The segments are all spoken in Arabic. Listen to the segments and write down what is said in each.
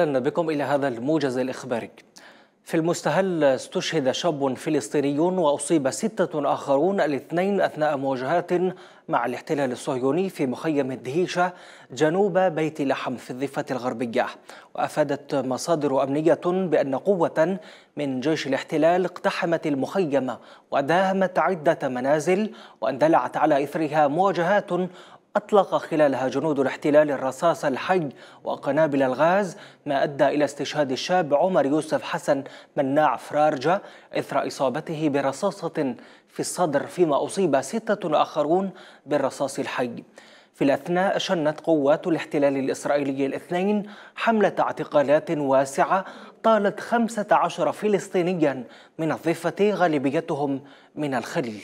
أهلا بكم إلى هذا الموجز الإخباري في المستهل استشهد شاب فلسطيني وأصيب ستة آخرون الاثنين أثناء مواجهات مع الاحتلال الصهيوني في مخيم الدهيشة جنوب بيت لحم في الضفة الغربية وأفادت مصادر أمنية بأن قوة من جيش الاحتلال اقتحمت المخيم وداهمت عدة منازل واندلعت على إثرها مواجهات أطلق خلالها جنود الاحتلال الرصاص الحي وقنابل الغاز ما أدى إلى استشهاد الشاب عمر يوسف حسن مناع فرارجة إثر إصابته برصاصة في الصدر فيما أصيب ستة آخرون بالرصاص الحي في الأثناء شنت قوات الاحتلال الإسرائيلي الاثنين حملة اعتقالات واسعة طالت 15 فلسطينيا من الضفة غالبيتهم من الخليل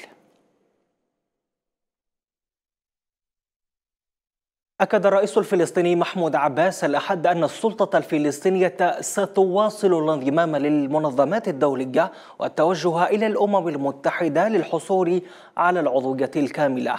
أكد الرئيس الفلسطيني محمود عباس الأحد أن السلطة الفلسطينية ستواصل الانضمام للمنظمات الدولية والتوجه إلى الأمم المتحدة للحصول على العضوية الكاملة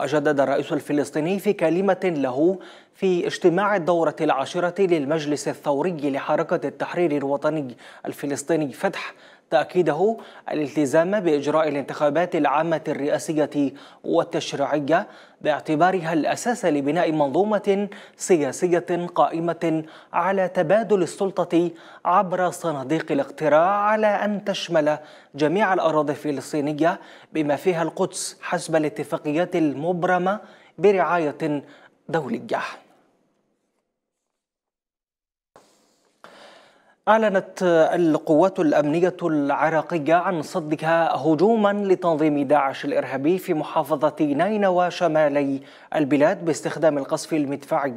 وجدد الرئيس الفلسطيني في كلمة له في اجتماع الدورة العاشرة للمجلس الثوري لحركة التحرير الوطني الفلسطيني فتح تأكيده الالتزام بإجراء الانتخابات العامة الرئاسية والتشريعية باعتبارها الأساس لبناء منظومة سياسية قائمة على تبادل السلطة عبر صناديق الاقتراع على أن تشمل جميع الأراضي الفلسطينية بما فيها القدس حسب الاتفاقيات المبرمة برعاية دوليه أعلنت القوات الأمنية العراقية عن صدها هجوما لتنظيم داعش الإرهابي في محافظة نينوى شمالي البلاد باستخدام القصف المدفعي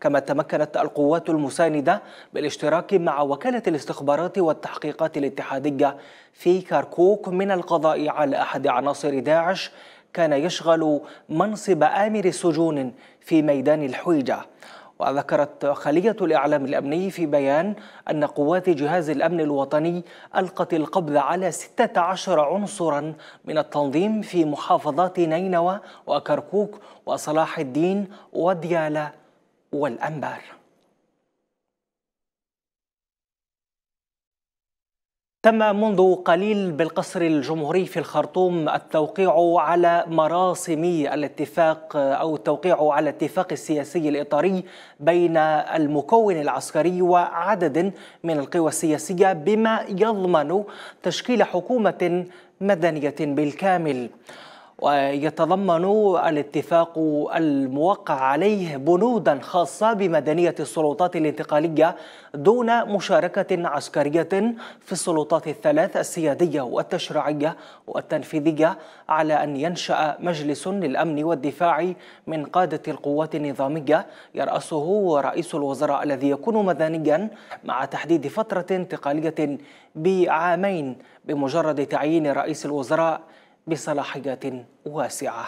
كما تمكنت القوات المساندة بالاشتراك مع وكالة الاستخبارات والتحقيقات الاتحادية في كركوك من القضاء على أحد عناصر داعش كان يشغل منصب آمر سجون في ميدان الحويجة وذكرت خلية الإعلام الأمني في بيان أن قوات جهاز الأمن الوطني ألقت القبض على 16 عنصرا من التنظيم في محافظات نينوى وكركوك وصلاح الدين وديالى والأنبار تم منذ قليل بالقصر الجمهوري في الخرطوم التوقيع على مراسم الاتفاق او التوقيع على الاتفاق السياسي الاطاري بين المكون العسكري وعدد من القوى السياسيه بما يضمن تشكيل حكومه مدنيه بالكامل. ويتضمن الاتفاق الموقع عليه بنودا خاصة بمدنية السلطات الانتقالية دون مشاركة عسكرية في السلطات الثلاث السيادية والتشريعية والتنفيذية على أن ينشأ مجلس للأمن والدفاع من قادة القوات النظامية يرأسه رئيس الوزراء الذي يكون مدنيا مع تحديد فترة انتقالية بعامين بمجرد تعيين رئيس الوزراء بصلاحيات واسعة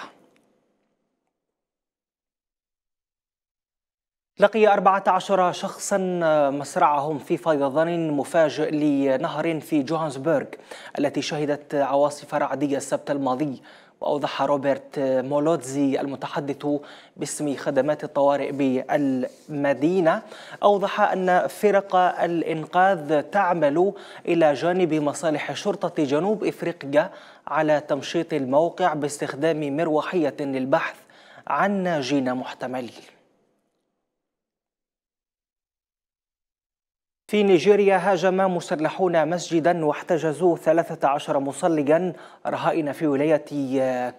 لقي 14 شخصا مصرعهم في فيضان مفاجئ لنهر في جوهانسبرغ التي شهدت عواصف رعدية السبت الماضي وأوضح روبرت مولوتزي المتحدث باسم خدمات الطوارئ بالمدينة أوضح أن فرق الإنقاذ تعمل إلى جانب مصالح شرطة جنوب إفريقيا على تمشيط الموقع باستخدام مروحية للبحث عن ناجين محتملين في نيجيريا هاجم مسلحون مسجدا واحتجزوا 13 مصليا رهائن في ولاية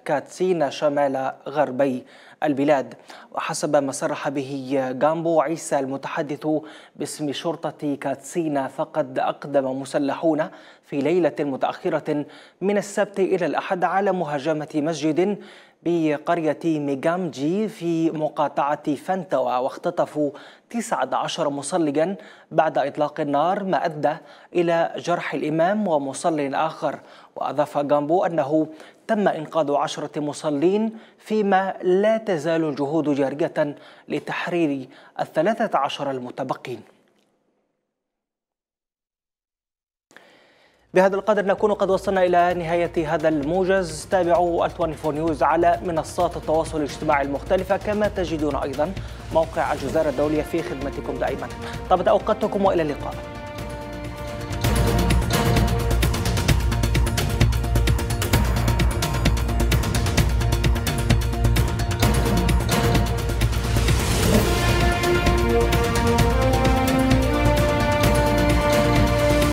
كاتسينا شمال غربي البلاد وحسب ما صرح به جامبو عيسى المتحدث باسم شرطة كاتسينا فقد أقدم مسلحون في ليلة متأخرة من السبت إلى الأحد على مهاجمة مسجد بقرية ميغامجي في مقاطعة فانتوا واختطفوا 19 مصليا بعد إطلاق النار ما أدى إلى جرح الإمام ومصل آخر وأضاف جامبو أنه تم إنقاذ عشرة مصلين فيما لا تزال الجهود جارية لتحرير الثلاثة عشر المتبقين بهذا القدر نكون قد وصلنا إلى نهاية هذا الموجز تابعوا ال24 نيوز على منصات التواصل الاجتماعي المختلفة كما تجدون أيضا موقع الجزارة الدولية في خدمتكم دائما طابت أوقاتكم وإلى اللقاء